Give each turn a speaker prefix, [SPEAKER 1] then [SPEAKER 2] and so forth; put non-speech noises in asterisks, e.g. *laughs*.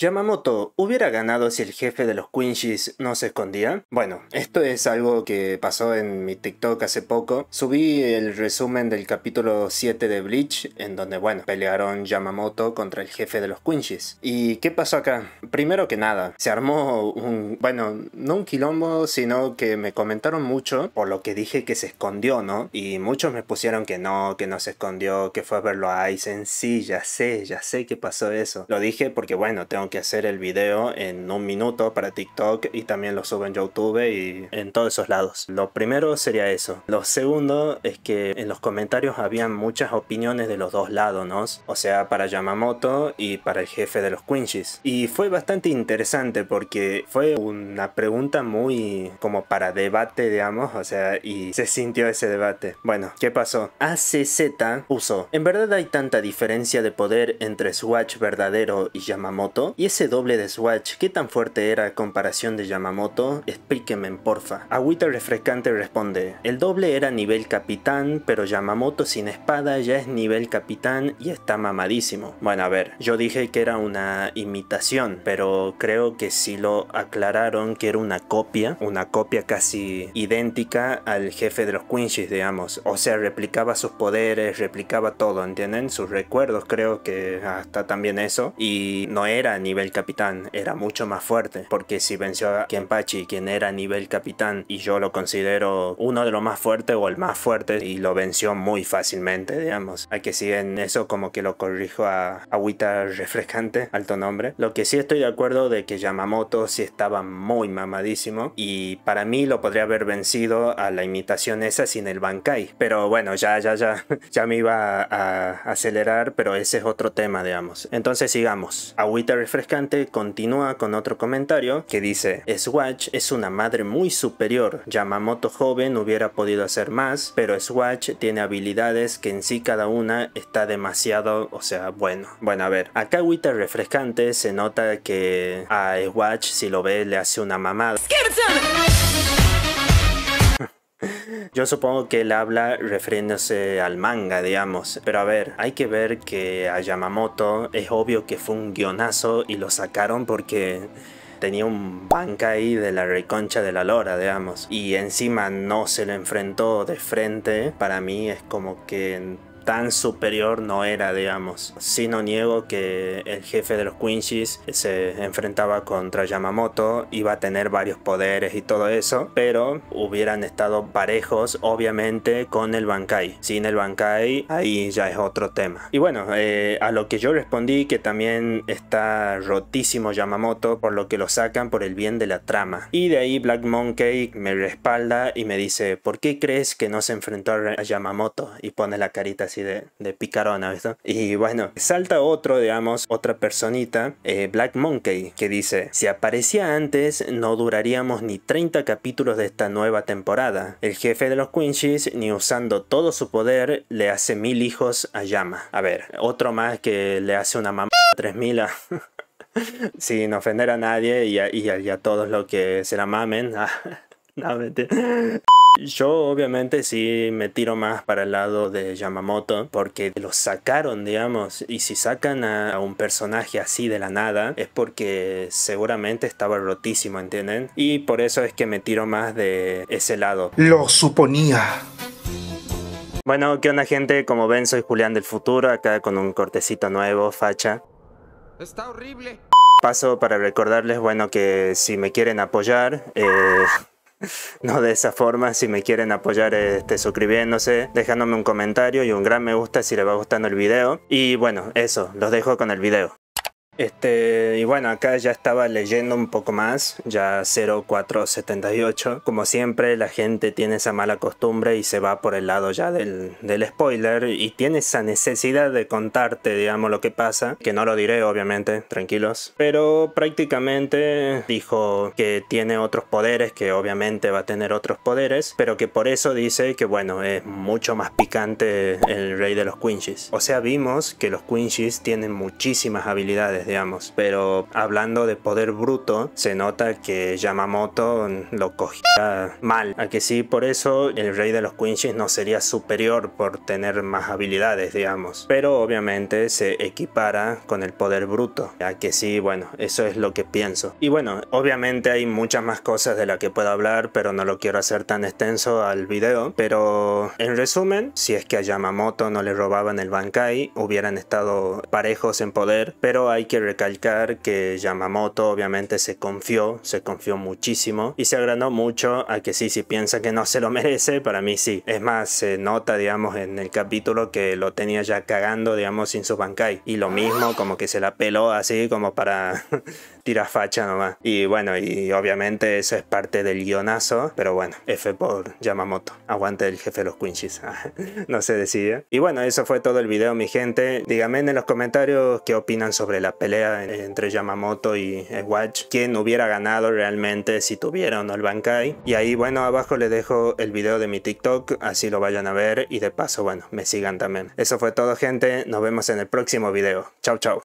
[SPEAKER 1] Yamamoto, ¿hubiera ganado si el jefe de los quinchis no se escondía? Bueno, esto es algo que pasó en mi TikTok hace poco. Subí el resumen del capítulo 7 de Bleach, en donde, bueno, pelearon Yamamoto contra el jefe de los quinchis. ¿Y qué pasó acá? Primero que nada, se armó un, bueno, no un quilombo, sino que me comentaron mucho por lo que dije que se escondió, ¿no? Y muchos me pusieron que no, que no se escondió, que fue a verlo a Aizen. Sí, ya sé, ya sé que pasó eso. Lo dije porque, bueno, tengo que que hacer el video en un minuto para TikTok y también lo subo en YouTube y en todos esos lados. Lo primero sería eso. Lo segundo es que en los comentarios había muchas opiniones de los dos lados, ¿no? O sea, para Yamamoto y para el jefe de los Quinchis. Y fue bastante interesante porque fue una pregunta muy como para debate, digamos, o sea, y se sintió ese debate. Bueno, ¿qué pasó? ACZ puso, ¿en verdad hay tanta diferencia de poder entre Swatch verdadero y Yamamoto? Y ese doble de Swatch, ¿qué tan fuerte era a comparación de Yamamoto? Explíquenme, porfa. Agüita Refrescante responde, el doble era nivel capitán, pero Yamamoto sin espada ya es nivel capitán y está mamadísimo. Bueno, a ver, yo dije que era una imitación, pero creo que sí lo aclararon que era una copia, una copia casi idéntica al jefe de los Quinchis, digamos. O sea, replicaba sus poderes, replicaba todo, ¿entienden? Sus recuerdos, creo que hasta también eso. Y no era ni nivel capitán era mucho más fuerte, porque si venció a Kenpachi, quien era nivel capitán, y yo lo considero uno de los más fuertes o el más fuerte, y lo venció muy fácilmente, digamos. Hay que seguir en eso como que lo corrijo a agüita refrescante, alto nombre. Lo que sí estoy de acuerdo de que Yamamoto sí estaba muy mamadísimo, y para mí lo podría haber vencido a la imitación esa sin el Bankai. Pero bueno, ya, ya, ya, *laughs* ya me iba a, acelerar, pero ese es otro tema, digamos. Entonces sigamos. Agüita refrescante refrescante continúa con otro comentario que dice, Swatch es una madre muy superior, Yamamoto joven hubiera podido hacer más, pero Swatch tiene habilidades que en sí cada una está demasiado, o sea, bueno. Bueno, a ver, acá Witter refrescante se nota que a Swatch si lo ve le hace una mamada. Yo supongo que él habla refiriéndose al manga, digamos. Pero a ver, hay que ver que a Yamamoto es obvio que fue un guionazo y lo sacaron porque tenía un banca ahí de la reconcha de la lora, digamos. Y encima no se lo enfrentó de frente. Para mí es como que tan superior no era, digamos. Si no niego que el jefe de los Quinchis se enfrentaba contra Yamamoto, iba a tener varios poderes y todo eso, pero hubieran estado parejos, obviamente, con el Bankai. Sin el Bankai, ahí ya es otro tema. Y bueno, eh, a lo que yo respondí que también está rotísimo Yamamoto, por lo que lo sacan por el bien de la trama. Y de ahí Black Monkey me respalda y me dice, ¿por qué crees que no se enfrentó a Yamamoto? Y pone la carita así de, picarona, ¿viste? Y bueno, salta otro, digamos, otra personita, eh, Black Monkey, que dice, si aparecía antes, no duraríamos ni 30 capítulos de esta nueva temporada. El jefe de los Quinchis, ni usando todo su poder, le hace mil hijos a Yama. A ver, otro más que le hace una mamá 3000 a... *laughs* Sin ofender a nadie y a, todos los que se la mamen. *laughs* Ah, no, yo obviamente sí me tiro más para el lado de Yamamoto porque lo sacaron, digamos, y si sacan a, un personaje así de la nada es porque seguramente estaba rotísimo, ¿entienden? Y por eso es que me tiro más de ese lado. Lo suponía. Bueno, ¿qué onda gente? Como ven, soy Julián del Futuro, acá con un cortecito nuevo, facha. Está horrible. Paso para recordarles, bueno, que si me quieren apoyar, eh, *laughs* No de esa forma, si me quieren apoyar este, suscribiéndose, dejándome un comentario y un gran me gusta si les va gustando el video. Y bueno, eso, los dejo con el video. Este, y bueno, acá ya estaba leyendo un poco más, ya 0478. Como siempre, la gente tiene esa mala costumbre y se va por el lado ya del, del, spoiler y tiene esa necesidad de contarte, digamos, lo que pasa, que no lo diré, obviamente, tranquilos. Pero prácticamente dijo que tiene otros poderes, que obviamente va a tener otros poderes, pero que por eso dice que, bueno, es mucho más picante el rey de los Quinchis. O sea, vimos que los Quinchis tienen muchísimas habilidades digamos. Pero hablando de poder bruto, se nota que Yamamoto lo cogía mal. A que sí, por eso el rey de los quinchis no sería superior por tener más habilidades, digamos. Pero obviamente se equipara con el poder bruto. A que sí, bueno, eso es lo que pienso. Y bueno, obviamente hay muchas más cosas de las que puedo hablar, pero no lo quiero hacer tan extenso al video. Pero en resumen, si es que a Yamamoto no le robaban el Bankai, hubieran estado parejos en poder, pero hay Quiero recalcar que Yamamoto obviamente se confió, se confió muchísimo y se agrandó mucho a que sí, si piensa que no se lo *laughs* merece, para mí sí. Es más, se nota, digamos, en el capítulo que lo tenía ya cagando, digamos, sin su bankai. Y lo mismo, como que se la peló así, como para *laughs* tirar facha nomás. Y bueno, y obviamente eso es parte del guionazo, pero bueno, F por Yamamoto. Aguante el jefe de los Quinchis. *laughs* no se decide. Y bueno, eso fue todo el video, mi gente. Díganme en los comentarios qué opinan sobre la pelea entre Yamamoto y eh, Watch, quien hubiera ganado realmente si tuviera o no el Bankai. Y ahí, bueno, abajo les dejo el video de mi TikTok, así lo vayan a ver y de paso, bueno, me sigan también. Eso fue todo, gente. Nos vemos en el próximo video. Chau, chau.